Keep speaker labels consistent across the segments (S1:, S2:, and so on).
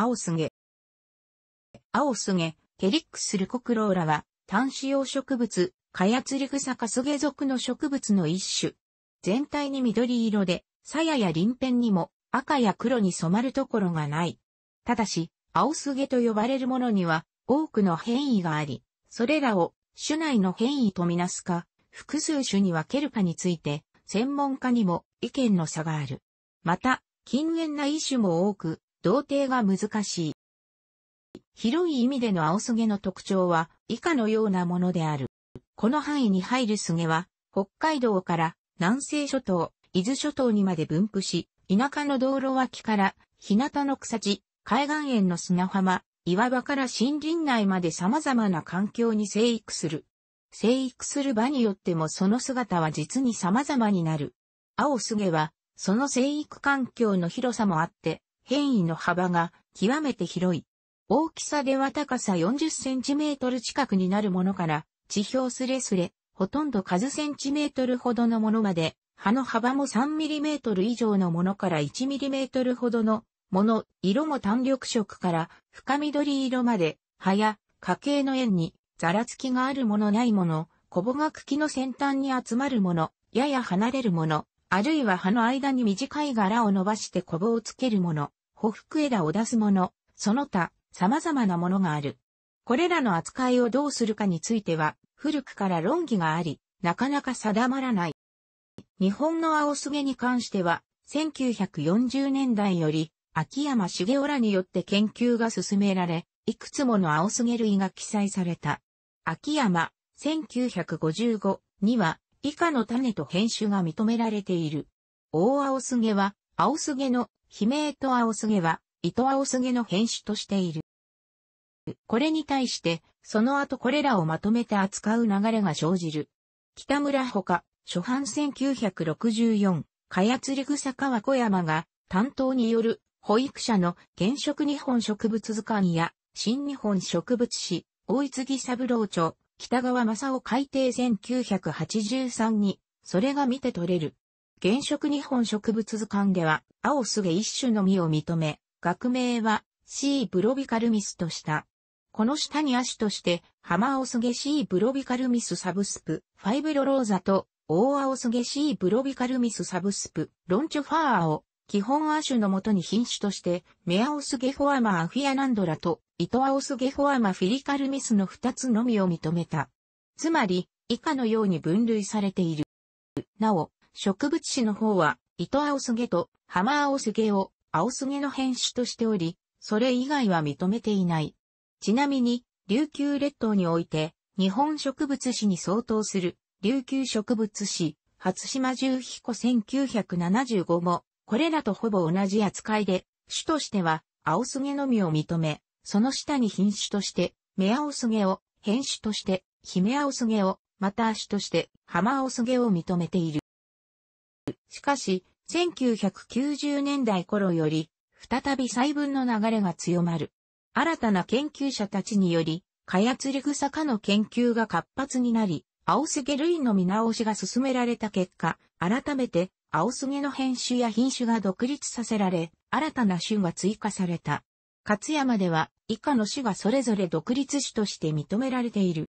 S1: 青すげ。青すげ、ケリックスルコクローラは、単子葉植物、カヤツリグサカスゲ属の植物の一種。全体に緑色で、鞘や鱗片にも赤や黒に染まるところがない。ただし、青すげと呼ばれるものには多くの変異があり、それらを種内の変異とみなすか、複数種に分けるかについて、専門家にも意見の差がある。また、禁煙な一種も多く、同定が難しい。広い意味での青菅の特徴は以下のようなものである。この範囲に入る菅は、北海道から南西諸島、伊豆諸島にまで分布し、田舎の道路脇から日向の草地、海岸沿の砂浜、岩場から森林内まで様々な環境に生育する。生育する場によってもその姿は実に様々になる。青菅は、その生育環境の広さもあって、変異の幅が極めて広い。大きさでは高さ40センチメートル近くになるものから、地表すれすれ、ほとんど数センチメートルほどのものまで、葉の幅も3ミリメートル以上のものから1ミリメートルほどのもの、色も単緑色から深緑色まで、葉や花形の円にざらつきがあるものないもの、小ぼが茎の先端に集まるもの、やや離れるもの、あるいは葉の間に短い柄を伸ばして小ぼをつけるもの。ほふくえらを出すもの、その他、様々なものがある。これらの扱いをどうするかについては、古くから論議があり、なかなか定まらない。日本の青杉に関しては、1940年代より、秋山茂雄らによって研究が進められ、いくつもの青杉類が記載された。秋山、1955には、以下の種と編集が認められている。大青すは、青すの姫鳴と青杉は、糸青杉の変種としている。これに対して、その後これらをまとめて扱う流れが生じる。北村ほか、初版1964、かやつり草川小山が、担当による、保育者の原色日本植物図鑑や、新日本植物誌、大泉三郎著、北川正夫改定1983に、それが見て取れる。原色日本植物図鑑では、青すげ一種のみを認め、学名は C ブロビカルミスとした。この下に亜種として、ハマオスゲ C ブロビカルミスサブスプ、ファイブロローザと、オオオスゲシ C ブロビカルミスサブスプ、ロンチョファーアを、基本亜種のもとに品種として、メアオスゲフォアマアフィアナンドラと、イトアオスゲフォアマフィリカルミスの2つのみを認めた。つまり、以下のように分類されている。なお、植物種の方は、糸青すと浜青すを青すの変種としており、それ以外は認めていない。ちなみに、琉球列島において、日本植物史に相当する、琉球植物史、初島重彦1975も、これらとほぼ同じ扱いで、種としては、青すのみを認め、その下に品種として、目青すを、変種として、姫青すを、また種として、浜青すを認めている。しかし、1990年代頃より、再び細分の流れが強まる。新たな研究者たちにより、カヤツリグサ科の研究が活発になり、青スゲ類の見直しが進められた結果、改めて、青スゲの編集や品種が独立させられ、新たな種が追加された。勝山では、以下の種がそれぞれ独立種として認められている。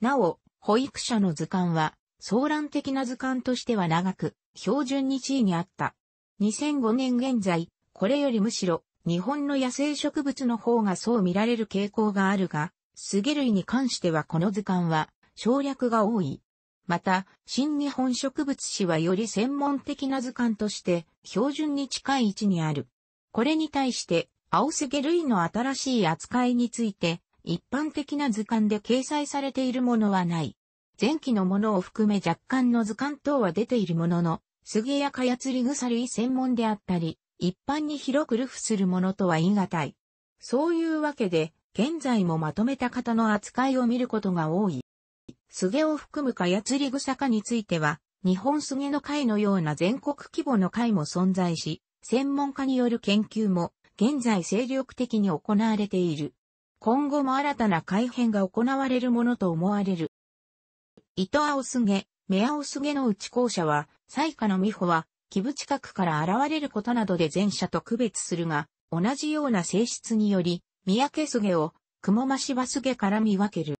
S1: なお、保育者の図鑑は、騒乱的な図鑑としては長く、標準に地位にあった。2005年現在、これよりむしろ、日本の野生植物の方がそう見られる傾向があるが、スゲ類に関してはこの図鑑は、省略が多い。また、新日本植物史はより専門的な図鑑として、標準に近い位置にある。これに対して、青スゲ類の新しい扱いについて、一般的な図鑑で掲載されているものはない。前期のものを含め若干の図鑑等は出ているものの、杉やかやつり草類専門であったり、一般に広く流布するものとは言い難い。そういうわけで、現在もまとめた方の扱いを見ることが多い。杉を含むかやつり草かについては、日本杉の会のような全国規模の会も存在し、専門家による研究も現在精力的に行われている。今後も新たな改変が行われるものと思われる。糸青すげ、目青すげの内校舎は、最下の美穂は、基部近くから現れることなどで前者と区別するが、同じような性質により、三宅すげを、雲間芝すげから見分ける。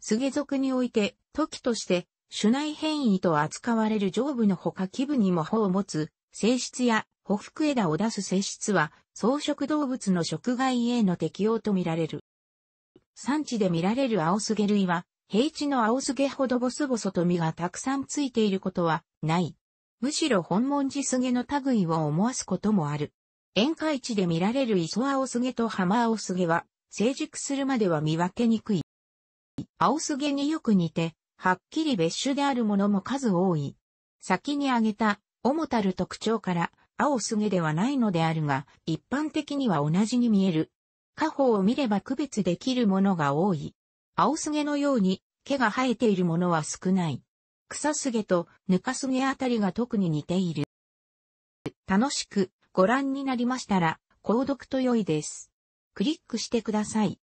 S1: すげ族において、時として、種内変異と扱われる上部のほか基部にも穂を持つ、性質や、ほふ枝を出す性質は、草食動物の食害への適応とみられる。産地で見られる青すげ類は、平地の青すげほどボソボソと実がたくさんついていることはない。むしろ本文字すげの類を思わすこともある。宴会地で見られる磯青すげと浜青すげは、成熟するまでは見分けにくい。青すげによく似て、はっきり別種であるものも数多い。先に挙げた、主たる特徴から、青すげではないのであるが、一般的には同じに見える。家宝を見れば区別できるものが多い。青すげのように毛が生えているものは少ない。草すげとぬかすげあたりが特に似ている。楽しくご覧になりましたら、購読と良いです。クリックしてください。